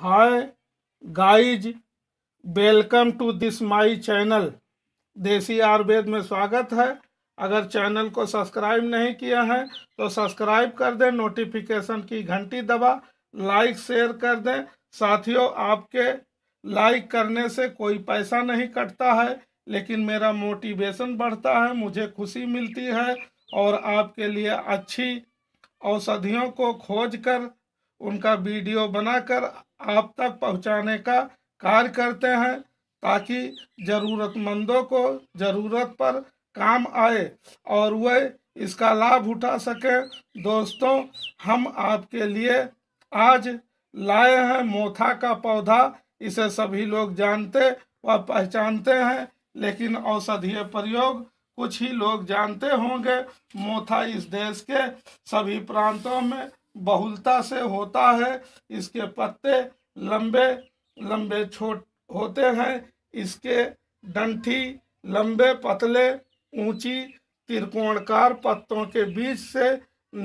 hi guys welcome to this my channel Desi Ayurved में स्वागत है अगर चैनल को सब्सक्राइब नहीं किया है तो सब्सक्राइब कर दें नोटिफिकेशन की घंटी दबा लाइक शेयर कर दें साथियों आपके लाइक करने से कोई पैसा नहीं कटता है लेकिन मेरा मोटिवेशन बढ़ता है मुझे खुशी मिलती है और आपके लिए अच्छी औषधियों को खोज कर उनका वीडियो बनाकर आप तक पहुंचाने का कार्य करते हैं ताकि ज़रूरतमंदों को ज़रूरत पर काम आए और वह इसका लाभ उठा सकें दोस्तों हम आपके लिए आज लाए हैं मोथा का पौधा इसे सभी लोग जानते व पहचानते हैं लेकिन औषधीय प्रयोग कुछ ही लोग जानते होंगे मोथा इस देश के सभी प्रांतों में बहुलता से होता है इसके पत्ते लंबे लंबे छोट होते हैं इसके डंठी लंबे पतले ऊंची त्रिकोणकार पत्तों के बीच से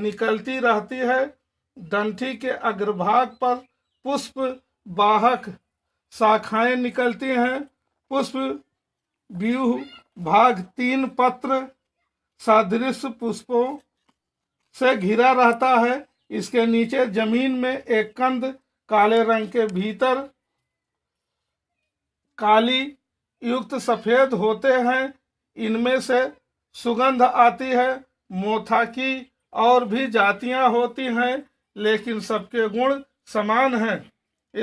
निकलती रहती है डंठी के अग्रभाग पर पुष्प वाहक शाखाएं निकलती हैं पुष्प व्यूह भाग तीन पत्र सदृश पुष्पों से घिरा रहता है इसके नीचे जमीन में एक कंद काले रंग के भीतर काली युक्त सफेद होते हैं इनमें से सुगंध आती है मोथा की और भी जातियां होती हैं लेकिन सबके गुण समान हैं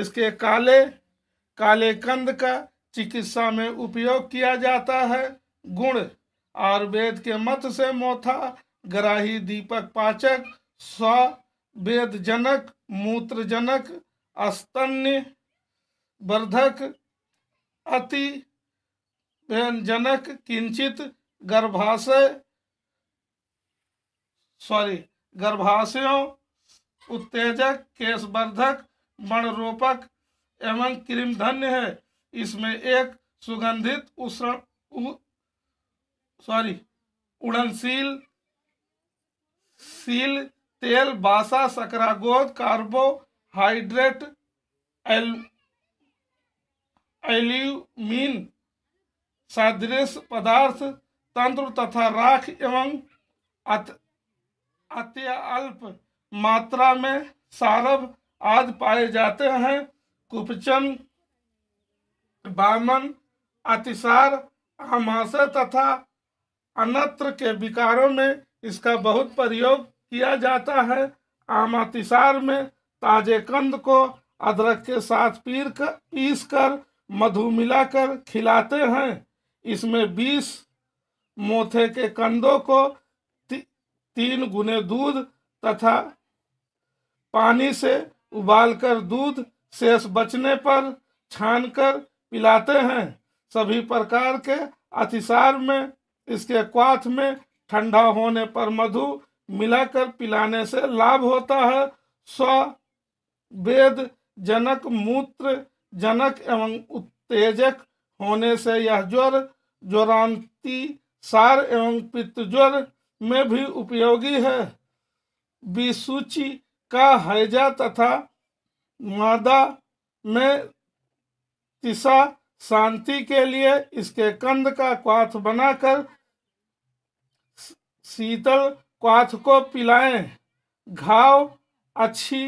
इसके काले काले कंद का चिकित्सा में उपयोग किया जाता है गुण आयुर्वेद के मत से मोथा ग्राही दीपक पाचक स्व वेदजनक मूत्रजनक स्तन्य वर्धक अति व्यंजनक किंचित गर्भाशय सॉरी गर्भाशयों उत्तेजक केशवर्धक वर्णरोपक एवं क्रिमधन्य है इसमें एक सुगंधित उष्ण सॉरी उड़नशील सील तेल बासा सकरागोद कार्बोहाइड्रेट एल्यूमिन सदृश पदार्थ तंत्र तथा राख एवं अत्यल्प मात्रा में सारभ आदि पाए जाते हैं कुपचन बामन अतिसार आमाशय तथा अनत्र के विकारों में इसका बहुत प्रयोग किया जाता है आमातिसार में ताजे कंद को अदरक के साथ पीर कर पीस कर मधु मिलाकर खिलाते हैं इसमें बीस मोथे के कंदों को ती, तीन गुने दूध तथा पानी से उबालकर दूध शेष बचने पर छानकर पिलाते हैं सभी प्रकार के अतिसार में इसके क्वाथ में ठंडा होने पर मधु मिलाकर पिलाने से लाभ होता है स्व वेद जनक मूत्र जनक एवं उत्तेजक होने से यह ज्वर ज्वरांति सार एवं पित्तज्वर में भी उपयोगी है विसूचि का हैजा तथा मादा में तिसा शांति के लिए इसके कंद का क्वाथ बनाकर शीतल क्वाथ को पिलाएं घाव अच्छी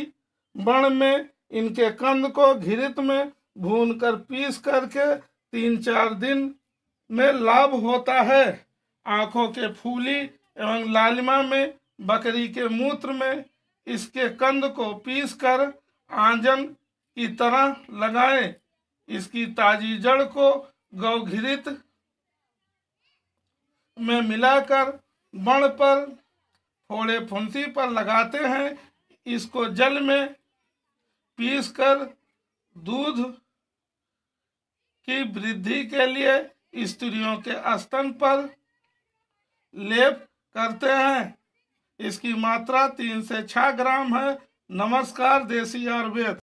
बण में इनके कंद को घिरित में भून कर पीस करके तीन चार दिन में लाभ होता है आँखों के फूली एवं लालिमा में बकरी के मूत्र में इसके कंद को पीस कर आंजन की तरह लगाएं इसकी ताजी जड़ को गौघृत में मिलाकर बण पर फोड़े फुंसी पर लगाते हैं इसको जल में पीस कर दूध की वृद्धि के लिए स्त्रियों के स्तन पर लेप करते हैं इसकी मात्रा तीन से छः ग्राम है नमस्कार देसी आयुर्वेद